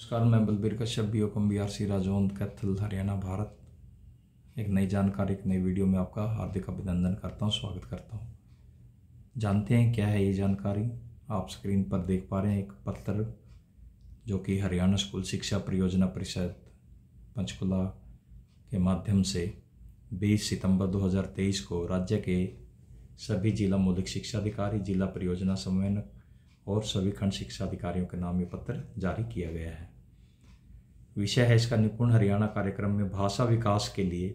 नमस्कार मैं Balbir Kashyap B com B R C Rajound Kaithal Haryana Bharat एक नई जानकारी एक नई वीडियो में आपका हार्दिक अभिनंदन करता हूँ स्वागत करता हूँ जानते हैं क्या है ये जानकारी आप स्क्रीन पर देख पा रहे हैं एक पत्र जो कि हरियाणा स्कूल शिक्षा परियोजना परिषद पंचकुला के माध्यम से 20 सितंबर 2023 को राज्य के सभी जिला मौलिक शिक्षा अधिकारी जिला परियोजना समन्वयक और सभी खंड शिक्षा अधिकारियों के नाम ये पत्र जारी किया गया है विषय है इसका निपुण हरियाणा कार्यक्रम में भाषा विकास के लिए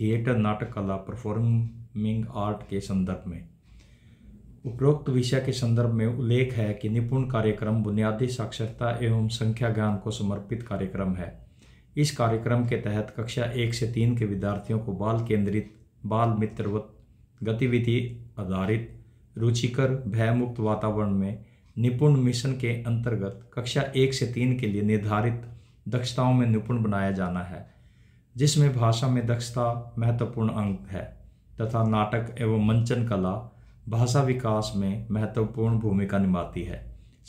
थिएटर नाटक कला परफॉर्मिंग आर्ट के संदर्भ में उपरोक्त विषय के संदर्भ में उल्लेख है कि निपुण कार्यक्रम बुनियादी साक्षरता एवं संख्या ज्ञान को समर्पित कार्यक्रम है इस कार्यक्रम के तहत कक्षा एक से तीन के विद्यार्थियों को बाल केंद्रित बाल मित्रवत गतिविधि आधारित रुचिकर भयमुक्त वातावरण में निपुण मिशन के अंतर्गत कक्षा एक से तीन के लिए निर्धारित दक्षताओं में निपुण बनाया जाना है जिसमें भाषा में दक्षता महत्वपूर्ण अंग है तथा नाटक एवं मंचन कला भाषा विकास में महत्वपूर्ण भूमिका निभाती है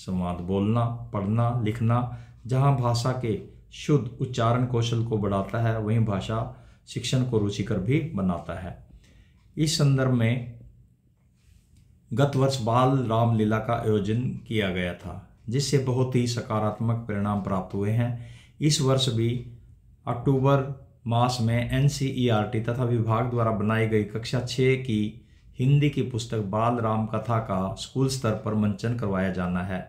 संवाद बोलना पढ़ना लिखना जहाँ भाषा के शुद्ध उच्चारण कौशल को बढ़ाता है वहीं भाषा शिक्षण को रुचिकर भी बनाता है इस संदर्भ में गत वर्ष बाल रामलीला का आयोजन किया गया था जिससे बहुत ही सकारात्मक परिणाम प्राप्त हुए हैं इस वर्ष भी अक्टूबर मास में एन e तथा विभाग द्वारा बनाई गई कक्षा छः की हिंदी की पुस्तक बाल राम कथा का स्कूल स्तर पर मंचन करवाया जाना है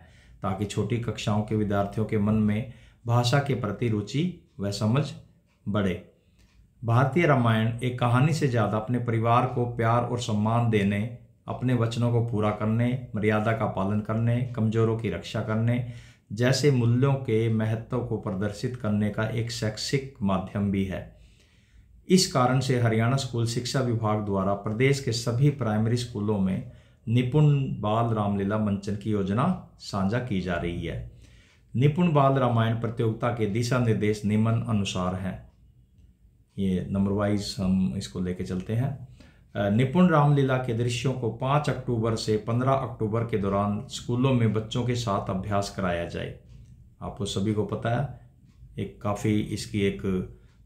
ताकि छोटी कक्षाओं के विद्यार्थियों के मन में भाषा के प्रति रुचि व समझ बढ़े भारतीय रामायण एक कहानी से ज़्यादा अपने परिवार को प्यार और सम्मान देने अपने वचनों को पूरा करने मर्यादा का पालन करने कमज़ोरों की रक्षा करने जैसे मूल्यों के महत्व को प्रदर्शित करने का एक शैक्षिक माध्यम भी है इस कारण से हरियाणा स्कूल शिक्षा विभाग द्वारा प्रदेश के सभी प्राइमरी स्कूलों में निपुण बाल रामलीला मंचन की योजना साझा की जा रही है निपुण बाल रामायण प्रतियोगिता के दिशा निर्देश निम्न अनुसार हैं ये नंबर वाइज हम इसको लेके चलते हैं निपुण रामलीला के दृश्यों को 5 अक्टूबर से 15 अक्टूबर के दौरान स्कूलों में बच्चों के साथ अभ्यास कराया जाए आपको सभी को पता है एक काफ़ी इसकी एक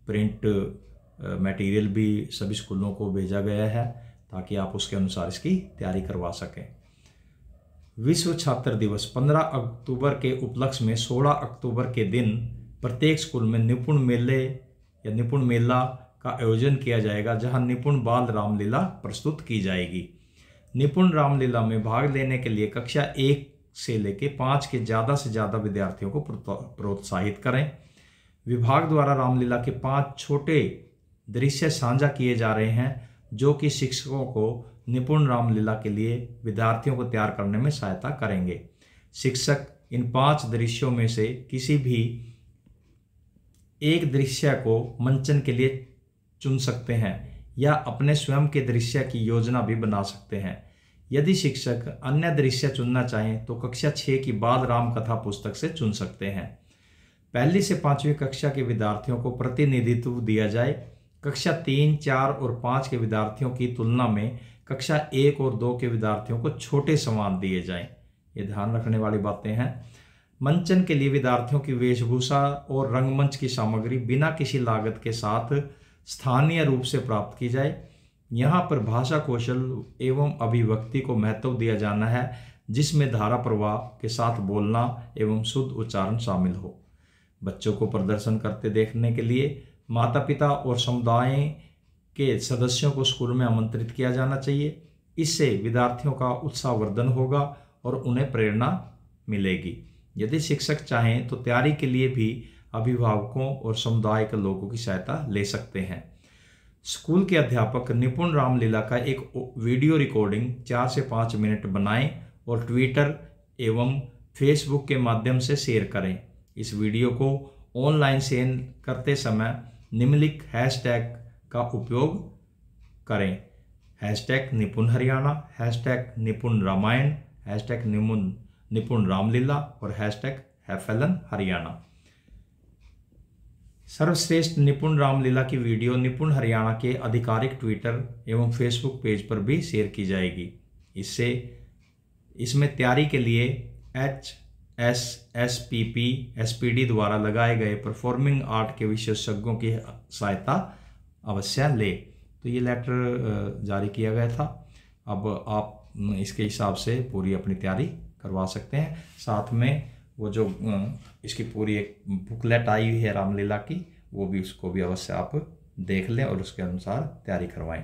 प्रिंट मटेरियल भी सभी स्कूलों को भेजा गया है ताकि आप उसके अनुसार इसकी तैयारी करवा सकें विश्व छात्र दिवस 15 अक्टूबर के उपलक्ष्य में 16 अक्टूबर के दिन प्रत्येक स्कूल में निपुण मेले या निपुण मेला का आयोजन किया जाएगा जहां निपुण बाल रामलीला प्रस्तुत की जाएगी निपुण रामलीला में भाग लेने के लिए कक्षा एक से लेकर पाँच के ज़्यादा से ज़्यादा विद्यार्थियों को प्रोत्साहित करें विभाग द्वारा रामलीला के पांच छोटे दृश्य साझा किए जा रहे हैं जो कि शिक्षकों को निपुण रामलीला के लिए विद्यार्थियों को तैयार करने में सहायता करेंगे शिक्षक इन पांच दृश्यों में से किसी भी एक दृश्य को मंचन के लिए चुन सकते हैं या अपने स्वयं के दृश्य की योजना भी बना सकते हैं यदि शिक्षक अन्य दृश्य चुनना चाहें तो कक्षा छः की बाल राम कथा पुस्तक से चुन सकते हैं पहली से पाँचवीं कक्षा के विद्यार्थियों को प्रतिनिधित्व दिया जाए कक्षा तीन चार और पाँच के विद्यार्थियों की तुलना में कक्षा एक और दो के विद्यार्थियों को छोटे समान दिए जाएं ये ध्यान रखने वाली बातें हैं मंचन के लिए विद्यार्थियों की वेशभूषा और रंगमंच की सामग्री बिना किसी लागत के साथ स्थानीय रूप से प्राप्त की जाए यहाँ पर भाषा कौशल एवं अभिव्यक्ति को महत्व दिया जाना है जिसमें धारा प्रवाह के साथ बोलना एवं शुद्ध उच्चारण शामिल हो बच्चों को प्रदर्शन करते देखने के लिए माता पिता और समुदाय के सदस्यों को स्कूल में आमंत्रित किया जाना चाहिए इससे विद्यार्थियों का उत्साहवर्धन होगा और उन्हें प्रेरणा मिलेगी यदि शिक्षक चाहें तो तैयारी के लिए भी अभिभावकों और समुदाय के लोगों की सहायता ले सकते हैं स्कूल के अध्यापक निपुण रामलीला का एक वीडियो रिकॉर्डिंग चार से पाँच मिनट बनाएं और ट्विटर एवं फेसबुक के माध्यम से शेयर करें इस वीडियो को ऑनलाइन शेयर करते समय निम्नलिखित हैशटैग का उपयोग करें हैशटैग निपुण हरियाणा हैशटैग निपुण रामायण हैशटैग निपुण निपुण रामलीला और हैशटैग हैफेलन हरियाणा सर्वश्रेष्ठ निपुण रामलीला की वीडियो निपुण हरियाणा के आधिकारिक ट्विटर एवं फेसबुक पेज पर भी शेयर की जाएगी इससे इसमें तैयारी के लिए H S S P P S P D द्वारा लगाए गए परफॉर्मिंग आर्ट के विशेषज्ञों की सहायता अवश्य ले तो ये लेटर जारी किया गया था अब आप इसके हिसाब से पूरी अपनी तैयारी करवा सकते हैं साथ में वो जो इसकी पूरी एक बुकलेट आई हुई है रामलीला की वो भी उसको भी अवश्य आप देख लें और उसके अनुसार तैयारी करवाएं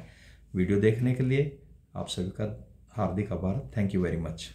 वीडियो देखने के लिए आप सभी का हार्दिक आभार थैंक यू वेरी मच